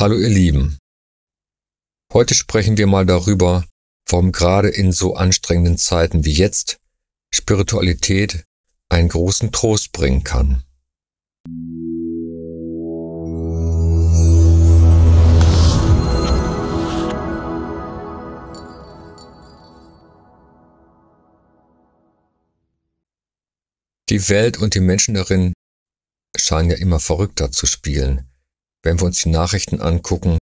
Hallo ihr Lieben. Heute sprechen wir mal darüber, warum gerade in so anstrengenden Zeiten wie jetzt Spiritualität einen großen Trost bringen kann. Die Welt und die Menschen darin scheinen ja immer verrückter zu spielen. Wenn wir uns die Nachrichten angucken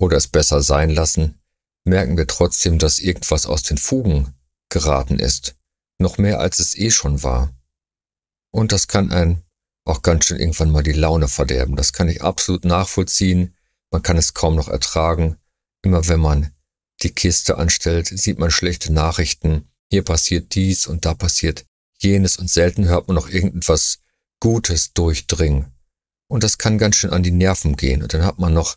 oder es besser sein lassen, merken wir trotzdem, dass irgendwas aus den Fugen geraten ist. Noch mehr als es eh schon war. Und das kann einen auch ganz schön irgendwann mal die Laune verderben. Das kann ich absolut nachvollziehen. Man kann es kaum noch ertragen. Immer wenn man die Kiste anstellt, sieht man schlechte Nachrichten. Hier passiert dies und da passiert jenes und selten hört man noch irgendetwas Gutes durchdringen. Und das kann ganz schön an die Nerven gehen. Und dann hat man noch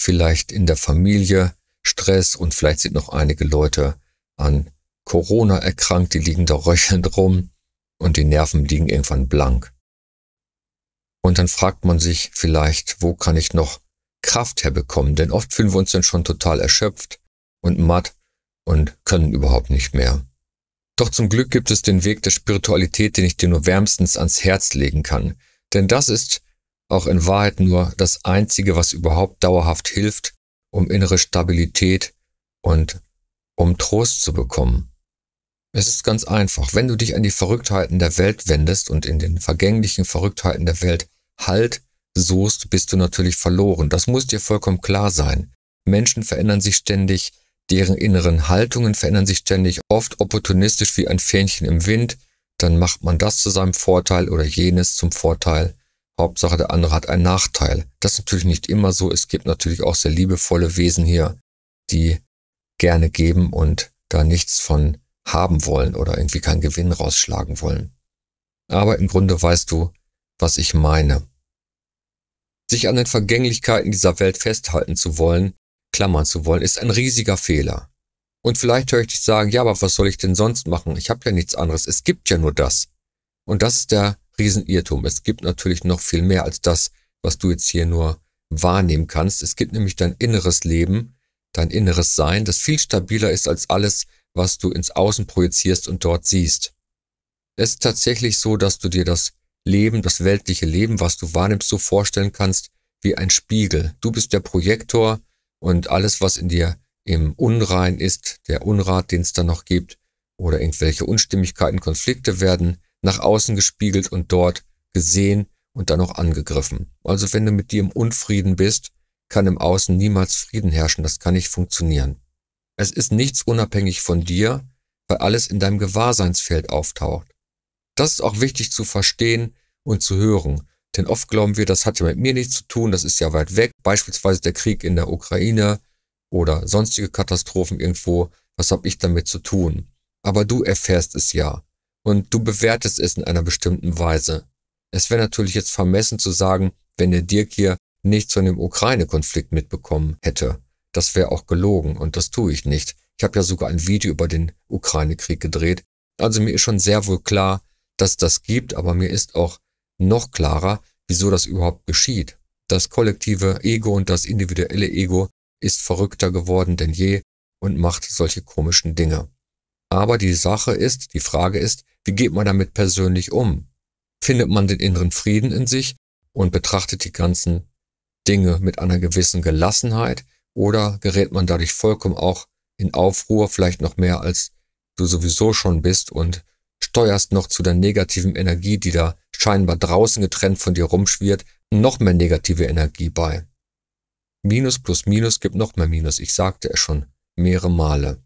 vielleicht in der Familie Stress und vielleicht sind noch einige Leute an Corona erkrankt, die liegen da röchelnd rum und die Nerven liegen irgendwann blank. Und dann fragt man sich vielleicht, wo kann ich noch Kraft herbekommen? Denn oft fühlen wir uns dann schon total erschöpft und matt und können überhaupt nicht mehr. Doch zum Glück gibt es den Weg der Spiritualität, den ich dir nur wärmstens ans Herz legen kann. Denn das ist auch in Wahrheit nur das Einzige, was überhaupt dauerhaft hilft, um innere Stabilität und um Trost zu bekommen. Es ist ganz einfach, wenn du dich an die Verrücktheiten der Welt wendest und in den vergänglichen Verrücktheiten der Welt Halt suchst, bist du natürlich verloren. Das muss dir vollkommen klar sein. Menschen verändern sich ständig, deren inneren Haltungen verändern sich ständig, oft opportunistisch wie ein Fähnchen im Wind, dann macht man das zu seinem Vorteil oder jenes zum Vorteil. Hauptsache der andere hat einen Nachteil. Das ist natürlich nicht immer so. Es gibt natürlich auch sehr liebevolle Wesen hier, die gerne geben und da nichts von haben wollen oder irgendwie keinen Gewinn rausschlagen wollen. Aber im Grunde weißt du, was ich meine. Sich an den Vergänglichkeiten dieser Welt festhalten zu wollen, klammern zu wollen, ist ein riesiger Fehler. Und vielleicht höre ich dich sagen, ja, aber was soll ich denn sonst machen? Ich habe ja nichts anderes. Es gibt ja nur das. Und das ist der Riesenirrtum. Es gibt natürlich noch viel mehr als das, was du jetzt hier nur wahrnehmen kannst. Es gibt nämlich dein inneres Leben, dein inneres Sein, das viel stabiler ist als alles, was du ins Außen projizierst und dort siehst. Es ist tatsächlich so, dass du dir das Leben, das weltliche Leben, was du wahrnimmst, so vorstellen kannst wie ein Spiegel. Du bist der Projektor und alles, was in dir im Unrein ist, der Unrat, den es da noch gibt, oder irgendwelche Unstimmigkeiten, Konflikte werden nach außen gespiegelt und dort gesehen und dann auch angegriffen. Also wenn du mit dir im Unfrieden bist, kann im Außen niemals Frieden herrschen, das kann nicht funktionieren. Es ist nichts unabhängig von dir, weil alles in deinem Gewahrseinsfeld auftaucht. Das ist auch wichtig zu verstehen und zu hören, denn oft glauben wir, das hat ja mit mir nichts zu tun, das ist ja weit weg, beispielsweise der Krieg in der Ukraine oder sonstige Katastrophen irgendwo, was habe ich damit zu tun? Aber du erfährst es ja und du bewertest es in einer bestimmten Weise. Es wäre natürlich jetzt vermessen zu sagen, wenn der Dirk hier nichts von dem Ukraine-Konflikt mitbekommen hätte. Das wäre auch gelogen und das tue ich nicht. Ich habe ja sogar ein Video über den Ukraine-Krieg gedreht. Also mir ist schon sehr wohl klar, dass das gibt, aber mir ist auch noch klarer, wieso das überhaupt geschieht. Das kollektive Ego und das individuelle Ego ist verrückter geworden denn je und macht solche komischen Dinge. Aber die Sache ist, die Frage ist, wie geht man damit persönlich um? Findet man den inneren Frieden in sich und betrachtet die ganzen Dinge mit einer gewissen Gelassenheit oder gerät man dadurch vollkommen auch in Aufruhr, vielleicht noch mehr als du sowieso schon bist und steuerst noch zu der negativen Energie, die da scheinbar draußen getrennt von dir rumschwirrt, noch mehr negative Energie bei. Minus plus Minus gibt noch mehr Minus, ich sagte es schon mehrere Male.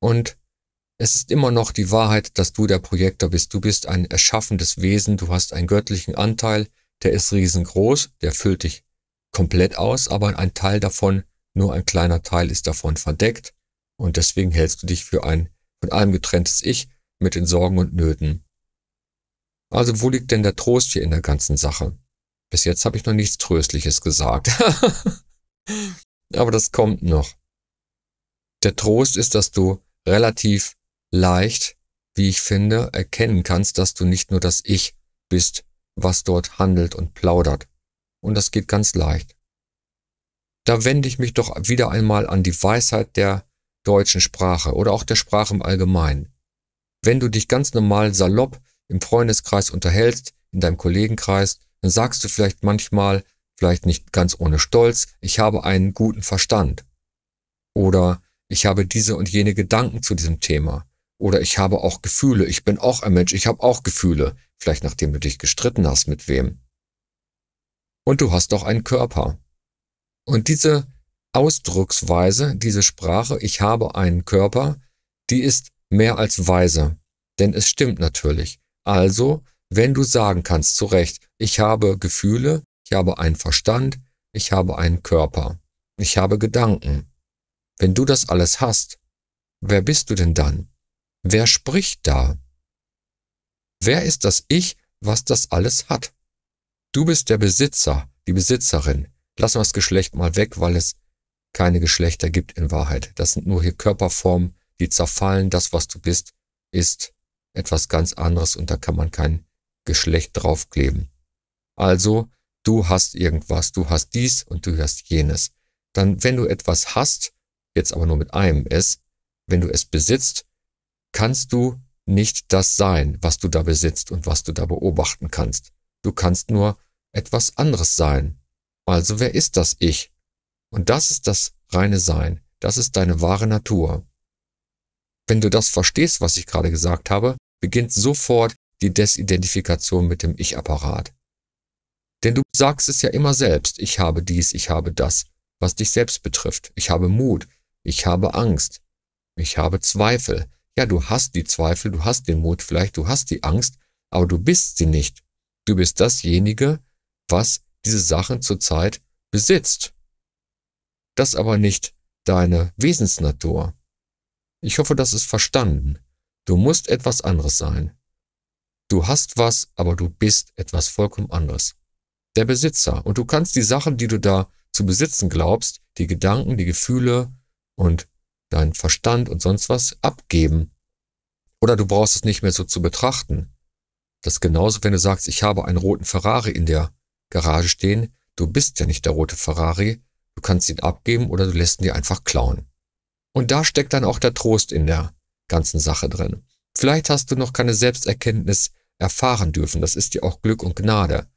Und es ist immer noch die Wahrheit, dass du der Projektor bist. Du bist ein erschaffendes Wesen, du hast einen göttlichen Anteil, der ist riesengroß, der füllt dich komplett aus, aber ein Teil davon, nur ein kleiner Teil ist davon verdeckt und deswegen hältst du dich für ein von allem getrenntes Ich mit den Sorgen und Nöten. Also wo liegt denn der Trost hier in der ganzen Sache? Bis jetzt habe ich noch nichts Tröstliches gesagt. aber das kommt noch. Der Trost ist, dass du relativ leicht, wie ich finde, erkennen kannst, dass du nicht nur das Ich bist, was dort handelt und plaudert. Und das geht ganz leicht. Da wende ich mich doch wieder einmal an die Weisheit der deutschen Sprache oder auch der Sprache im Allgemeinen. Wenn du dich ganz normal salopp im Freundeskreis unterhältst, in deinem Kollegenkreis, dann sagst du vielleicht manchmal, vielleicht nicht ganz ohne Stolz, ich habe einen guten Verstand. Oder ich habe diese und jene Gedanken zu diesem Thema. Oder ich habe auch Gefühle, ich bin auch ein Mensch, ich habe auch Gefühle, vielleicht nachdem du dich gestritten hast mit wem. Und du hast auch einen Körper. Und diese Ausdrucksweise, diese Sprache, ich habe einen Körper, die ist mehr als weise. Denn es stimmt natürlich. Also, wenn du sagen kannst, zu Recht, ich habe Gefühle, ich habe einen Verstand, ich habe einen Körper, ich habe Gedanken. Wenn du das alles hast, wer bist du denn dann? Wer spricht da? Wer ist das Ich, was das alles hat? Du bist der Besitzer, die Besitzerin. Lass mal das Geschlecht mal weg, weil es keine Geschlechter gibt in Wahrheit. Das sind nur hier Körperformen, die zerfallen. Das, was du bist, ist etwas ganz anderes und da kann man kein Geschlecht draufkleben. Also, du hast irgendwas, du hast dies und du hast jenes. Dann, wenn du etwas hast, jetzt aber nur mit einem S, wenn du es besitzt, kannst du nicht das sein, was du da besitzt und was du da beobachten kannst. Du kannst nur etwas anderes sein. Also wer ist das Ich? Und das ist das reine Sein. Das ist deine wahre Natur. Wenn du das verstehst, was ich gerade gesagt habe, beginnt sofort die Desidentifikation mit dem Ich-Apparat. Denn du sagst es ja immer selbst, ich habe dies, ich habe das, was dich selbst betrifft. Ich habe Mut, ich habe Angst, ich habe Zweifel, ja, du hast die Zweifel, du hast den Mut vielleicht, du hast die Angst, aber du bist sie nicht. Du bist dasjenige, was diese Sachen zurzeit besitzt. Das aber nicht deine Wesensnatur. Ich hoffe, das ist verstanden. Du musst etwas anderes sein. Du hast was, aber du bist etwas vollkommen anderes. Der Besitzer. Und du kannst die Sachen, die du da zu besitzen glaubst, die Gedanken, die Gefühle und deinen Verstand und sonst was abgeben. Oder du brauchst es nicht mehr so zu betrachten. Das ist genauso, wenn du sagst, ich habe einen roten Ferrari in der Garage stehen. Du bist ja nicht der rote Ferrari. Du kannst ihn abgeben oder du lässt ihn dir einfach klauen. Und da steckt dann auch der Trost in der ganzen Sache drin. Vielleicht hast du noch keine Selbsterkenntnis erfahren dürfen. Das ist dir auch Glück und Gnade.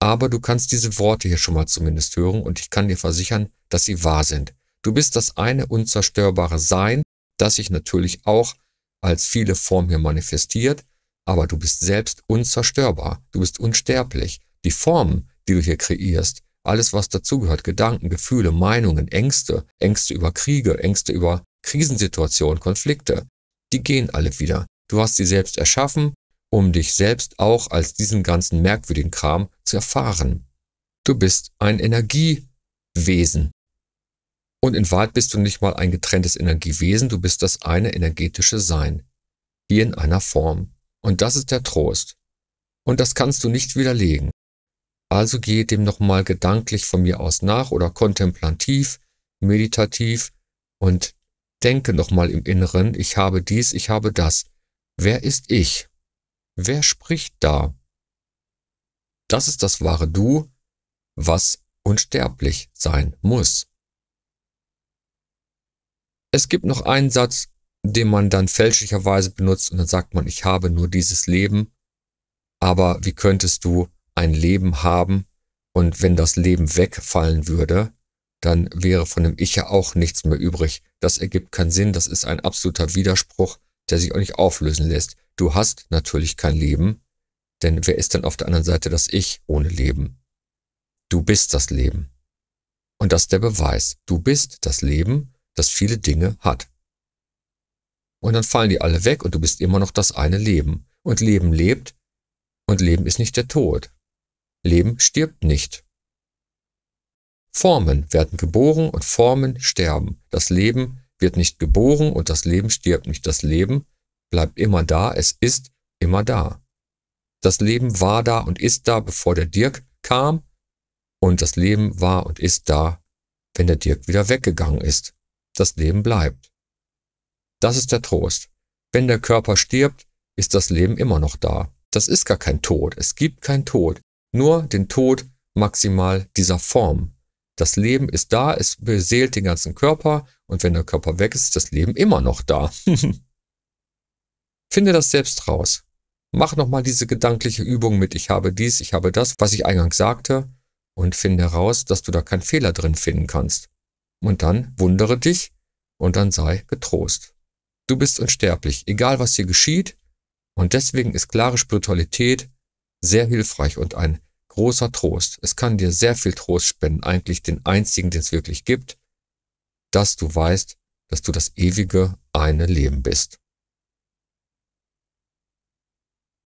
Aber du kannst diese Worte hier schon mal zumindest hören und ich kann dir versichern, dass sie wahr sind. Du bist das eine unzerstörbare Sein, das sich natürlich auch als viele Formen hier manifestiert, aber du bist selbst unzerstörbar, du bist unsterblich. Die Formen, die du hier kreierst, alles was dazugehört, Gedanken, Gefühle, Meinungen, Ängste, Ängste über Kriege, Ängste über Krisensituationen, Konflikte, die gehen alle wieder. Du hast sie selbst erschaffen, um dich selbst auch als diesen ganzen merkwürdigen Kram zu erfahren. Du bist ein Energiewesen, und in Wahrheit bist du nicht mal ein getrenntes Energiewesen, du bist das eine energetische Sein. Hier in einer Form. Und das ist der Trost. Und das kannst du nicht widerlegen. Also gehe dem nochmal gedanklich von mir aus nach oder kontemplativ, meditativ und denke nochmal im Inneren, ich habe dies, ich habe das. Wer ist ich? Wer spricht da? Das ist das wahre Du, was unsterblich sein muss. Es gibt noch einen Satz, den man dann fälschlicherweise benutzt und dann sagt man, ich habe nur dieses Leben. Aber wie könntest du ein Leben haben und wenn das Leben wegfallen würde, dann wäre von dem Ich ja auch nichts mehr übrig. Das ergibt keinen Sinn, das ist ein absoluter Widerspruch, der sich auch nicht auflösen lässt. Du hast natürlich kein Leben, denn wer ist denn auf der anderen Seite das Ich ohne Leben? Du bist das Leben. Und das ist der Beweis. Du bist das Leben das viele Dinge hat. Und dann fallen die alle weg und du bist immer noch das eine Leben. Und Leben lebt und Leben ist nicht der Tod. Leben stirbt nicht. Formen werden geboren und Formen sterben. Das Leben wird nicht geboren und das Leben stirbt nicht. Das Leben bleibt immer da, es ist immer da. Das Leben war da und ist da, bevor der Dirk kam und das Leben war und ist da, wenn der Dirk wieder weggegangen ist das Leben bleibt. Das ist der Trost. Wenn der Körper stirbt, ist das Leben immer noch da. Das ist gar kein Tod. Es gibt kein Tod. Nur den Tod maximal dieser Form. Das Leben ist da, es beseelt den ganzen Körper und wenn der Körper weg ist, ist das Leben immer noch da. Finde das selbst raus. Mach nochmal diese gedankliche Übung mit, ich habe dies, ich habe das, was ich eingangs sagte, und finde heraus, dass du da keinen Fehler drin finden kannst. Und dann wundere dich und dann sei getrost. Du bist unsterblich, egal was hier geschieht. Und deswegen ist klare Spiritualität sehr hilfreich und ein großer Trost. Es kann dir sehr viel Trost spenden, eigentlich den einzigen, den es wirklich gibt, dass du weißt, dass du das ewige eine Leben bist.